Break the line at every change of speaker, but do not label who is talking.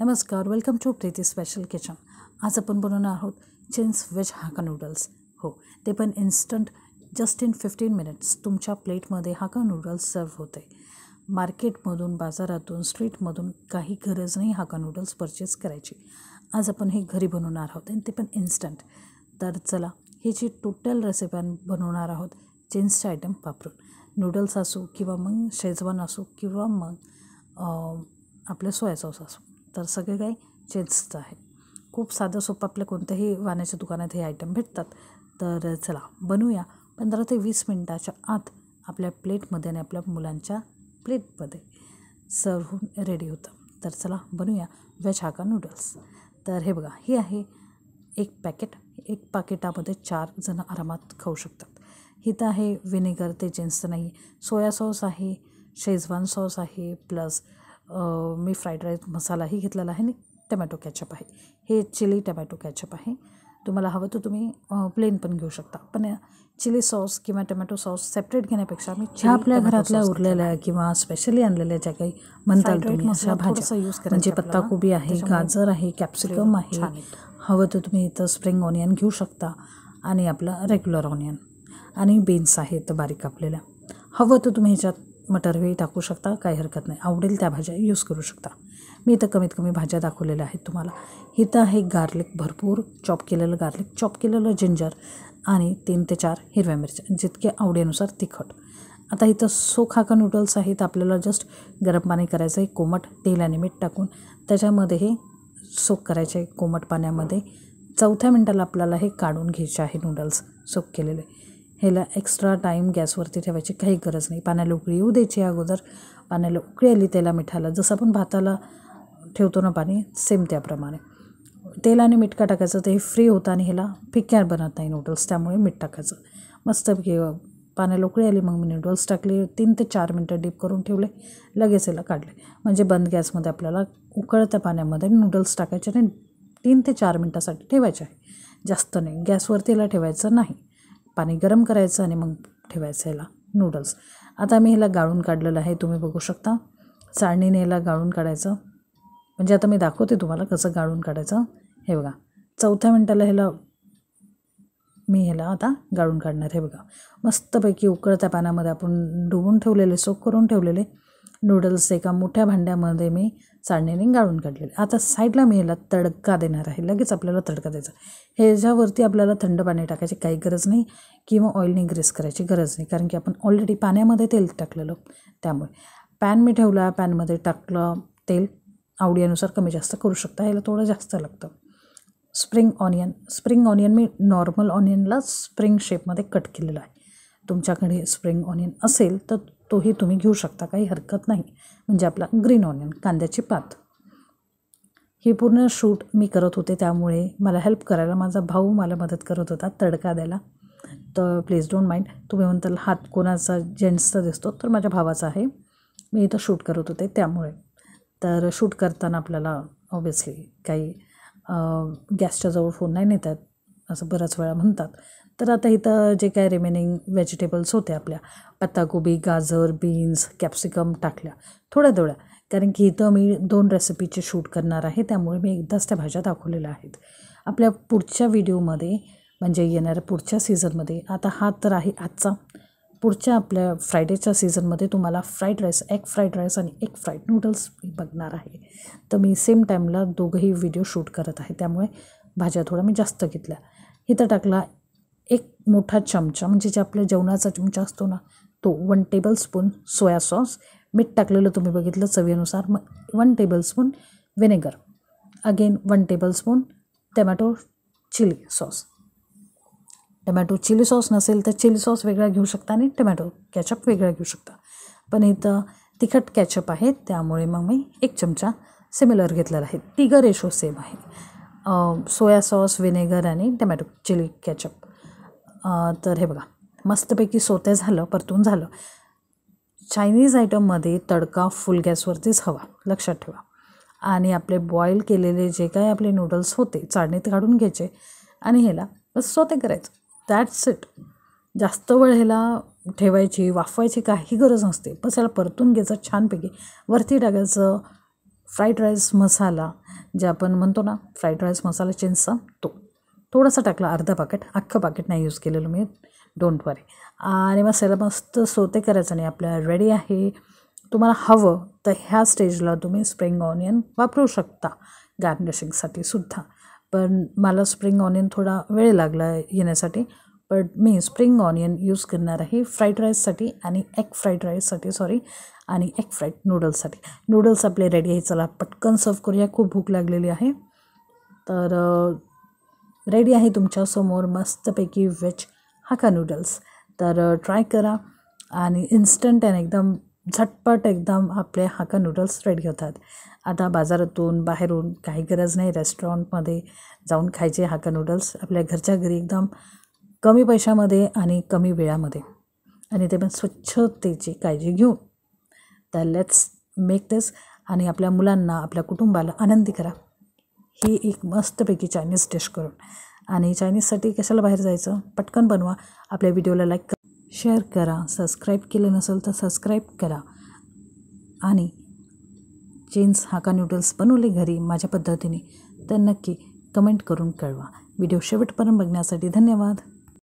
नमस्कार welcome to Preeti special kitchen आज आपण बनवणार आहोत चिन्स वेज हाका नूडल्स हो ते पण instant just in fifteen minutes तुमच्या प्लेटमध्ये हाका नूडल्स सर्व होते मार्केटमधून बाजारातून स्ट्रीटमधून काही गरज नाही हाका नूडल्स परचेस करायची आज आपण हे घरी बनवणार आहोत आणि ते पण इन्स्टंट तर चला हे जी टोटल रेसिपी बनवणार आहोत चिन्सचे आयटम वापरून नूडल्स असो किंवा मग शेजवान असो किंवा मग आपलं सोया सॉस असो तर सगळे काही चेन्सचं आहे खूप साधं सोपं आपल्या कोणत्याही वाण्याच्या दुकानात हे आयटम भेटतात तर चला बनवूया पंधरा ते वीस मिनटाच्या आत आपल्या प्लेटमध्ये आणि आपल्या मुलांच्या प्लेटमध्ये सर्व होऊन रेडी होतं तर चला बनवूया व्हेज हाका नूडल्स तर हे बघा ही आहे एक पॅकेट एक पाकिटामध्ये चार जण आरामात खाऊ शकतात तर आहे व्हिनेगर ते जेन्स नाही सोया सॉस आहे शेजवान सॉस आहे प्लस मी फ्राईड राईस मसालाही घेतलेला आहे आणि टमॅटो कॅचअप आहे हे चिली टमॅटो कॅचअप आहे तुम्हाला हवं तर तुम्ही प्लेन पण घेऊ शकता पण चिली सॉस किंवा टमॅटो सॉस सेपरेट घेण्यापेक्षा मी ज्या आपल्या घरातल्या उरलेल्या किंवा स्पेशली आणलेल्या ज्या काही म्हणता तुम्ही अशा भाज्या यूज करा म्हणजे पत्ताकोबी आहे गाजर आहे कॅप्सिकम आहे हवं तर तुम्ही इथं स्प्रिंग ऑनियन घेऊ शकता आणि आपलं रेग्युलर ऑनियन आणि बीन्स आहेत बारीक कापलेल्या हवं तर तुम्ही ह्याच्यात मटरवेळी टाकू शकता काही हरकत नाही आवडेल त्या भाज्या यूज करू शकता मी इथं कमीत कमी भाज्या दाखवलेल्या आहेत तुम्हाला इथं आहे गार्लिक भरपूर चॉप केलेलं गार्लिक चॉप केलेलं जिंजर आणि तीन ते चार हिरव्या मिरच्या जितके आवडीनुसार तिखट आता इथं सोखाका नूडल्स आहेत आपल्याला जस्ट गरम पाणी करायचं आहे कोमट तेल आणि मीठ टाकून त्याच्यामध्ये हे सोक करायचे कोमट पाण्यामध्ये चौथ्या मिनटाला आपल्याला हे काढून घ्यायचे आहे नूडल्स सोप केलेले ह्याला एक्स्ट्रा टाईम गॅसवरती ठेवायची काही गरज नाही पाण्याला उकळी येऊ द्यायची अगोदर पाण्याला उकळी आली तेला मिठाला जसं आपण भाताला ठेवतो ना पाणी सेम त्याप्रमाणे तेल आणि मीठ का टाकायचं ते फ्री होतं आणि ह्याला फिक्क्यार बनत नाही नूडल्स त्यामुळे मीठ टाकायचं मस्त पाण्याला उकळी आली मग मी नूडल्स टाकले तीन ते चार मिनटं डीप करून ठेवले लगेच याला काढले म्हणजे बंद गॅसमध्ये आपल्याला उकळत्या पाण्यामध्ये नूडल्स टाकायचे आणि तीन ते चार मिनटासाठी ठेवायचे आहे जास्त नाही गॅसवरती ह्याला ठेवायचं नाही पाणी गरम करायचं आणि मग ठेवायचं ह्याला नूडल्स आता मी ह्याला गाळून काढलेलं आहे तुम्ही बघू शकता चाळणीने ह्याला गाळून काढायचं म्हणजे आता मी दाखवते तुम्हाला कसं गाळून काढायचं हे बघा चौथ्या मिनटाला ह्याला मी ह्याला आता गाळून काढणार हे बघा मस्तपैकी उकळत्या पाण्यामध्ये आपण डुबून ठेवलेले सोक करून ठेवलेले नूडल्स एका मोठ्या भांड्यामध्ये मी चाळणीने गाळून काढलेले आता साईडला मी तडका देणार आहे लगेच आपल्याला तडका द्यायचा ह्याच्यावरती आपल्याला थंड पाणी टाकायची काही गरज नाही किंवा ऑइलने ग्रेस करायची गरज नाही कारण की आपण ऑलरेडी पाण्यामध्ये तेल टाकलेलं त्यामुळे पॅन मी ठेवला पॅनमध्ये टाकलं तेल आवडीनुसार कमी जास्त करू शकता ह्याला थोडं जास्त लागतं स्प्रिंग ऑनियन स्प्रिंग ऑनियन मी नॉर्मल ऑनियनला स्प्रिंग शेपमध्ये कट केलेलं आहे तुमच्याकडे स्प्रिंग ऑनियन असेल तर तोही तुम्ही घेऊ शकता काही हरकत नाही म्हणजे आपला ग्रीन ऑनियन कांद्याची पात हे पूर्ण शूट मी करत होते त्यामुळे मला हेल्प करायला माझा भाऊ मला मदत करत होता तडका द्यायला तर प्लीज डोंट माइंड तुम्ही म्हणताल हात कोणाचा जेंट्सचा दिसतो तर माझ्या भावाचा आहे मी इथं शूट करत होते त्यामुळे तर शूट करताना आपल्याला ऑब्वियसली काही गॅसच्या जवळ फोन नाही नेतात असं बऱ्याच वेळा म्हणतात तर आता इथं जे काय रिमेनिंग व्हेजिटेबल्स होते आपल्या पत्ताकोबी गाजर बीन्स कॅप्सिकम टाकल्या थोड्या थोड्या कारण की इथं मी दोन रेसिपीचे शूट करणार आहे त्यामुळे मी एकदाच त्या भाज्या दाखवलेल्या आहेत आपल्या पुढच्या व्हिडिओमध्ये म्हणजे येणाऱ्या पुढच्या सीझनमध्ये आता हा तर आहे आजचा पुढच्या आपल्या फ्रायडेच्या सीझनमध्ये तुम्हाला फ्राईड राईस एक फ्राईड राईस आणि एक फ्राईड नूडल्स बघणार आहे तर मी सेम टाईमला दोघंही व्हिडिओ शूट करत आहे त्यामुळे भाज्या थोड्या मी जास्त घेतल्या इथं टाकला एक मोठा चमचा म्हणजे जे आपल्या जेवणाचा चमचा असतो ना तो वन टेबलस्पून सोया सॉस मीठ टाकलेलं तुम्ही बघितलं चवीनुसार मग one tablespoon vinegar again one tablespoon tomato chilli sauce tomato chilli sauce नसेल तर चिली सॉस वेगळा घेऊ शकता आणि टमॅटो कॅचअप वेगळा घेऊ शकता पण इथं तिखट कॅचअप आहे त्यामुळे मग मी एक चमचा सिमिलर घेतलेला आहे तिघं रेशो सेम आहे सोया सॉस विनेगर आणि टमॅटो चिली कॅचअप तर हे बघा मस्तपैकी सोते झालं परतून झालं चायनीज आयटममध्ये तडका फुल गॅसवरतीच हवा लक्षात ठेवा आणि आपले बॉईल केलेले जे काय आपले नूडल्स होते चाळणीत काढून घ्यायचे आणि ह्याला बस सोते करायचं दॅट्स इट जास्त वेळ ह्याला ठेवायची वाफवायची काही गरज नसते बस ह्याला परतून घ्यायचं छानपैकी वरती टाकायचं फ्राईड राईस मसाला जे आपण म्हणतो ना फ्राईड राईस मसाला चिंचा तो थोडासा टाकला अर्धा पाकेट अख्खं पाकेट नाही यूज केलेलं मी डोंट वरी आणि मसाला मस्त सोते करायचं नाही आपल्या रेडी आहे तुम्हाला हवं तर ह्या स्टेजला तुम्ही स्प्रिंग ऑनियन वापरू शकता गार्निशिंगसाठी सुद्धा पण मला स्प्रिंग ऑनियन थोडा वेळ लागला येण्यासाठी बट मी स्प्रिंग ऑनियन यूज करणार आहे फ्राईड राईससाठी आणि एग फ्राईड राईससाठी सॉरी आणि एग फ्राईड नूडल्ससाठी नूडल्स आपले रेडी आहे चला पटकन सर्व करूया खूप भूक लागलेली आहे तर रेडी आहे तुमच्यासमोर मस्तपैकी व्हेज हाका नूडल्स तर ट्राय करा आणि इन्स्टंट आणि एकदम झटपट एकदम आपले हाका नूडल्स रेडी होतात आता बाजारातून बाहेरून काही गरज नाही रेस्टॉरंटमध्ये जाऊन खायचे हाका नूडल्स आपल्या घरच्या घरी एकदम कमी पैशामध्ये आणि कमी वेळामध्ये आणि ते पण स्वच्छतेची काळजी घेऊन तर लेट्स मेक दिस आणि आपल्या मुलांना आपल्या कुटुंबाला आनंदी करा ही एक मस्तपैकी चायनीज डिश करून आणि चायनीजसाठी कशाला बाहेर जायचं पटकन बनवा आपल्या व्हिडिओला लाईक करा शेअर करा सबस्क्राईब केलं नसेल तर सबस्क्राईब करा आणि चेन्स हाका नूडल्स बनवले घरी माझ्या पद्धतीने तर नक्की कमेंट करून कळवा व्हिडिओ शेवटपर्यंत बघण्यासाठी धन्यवाद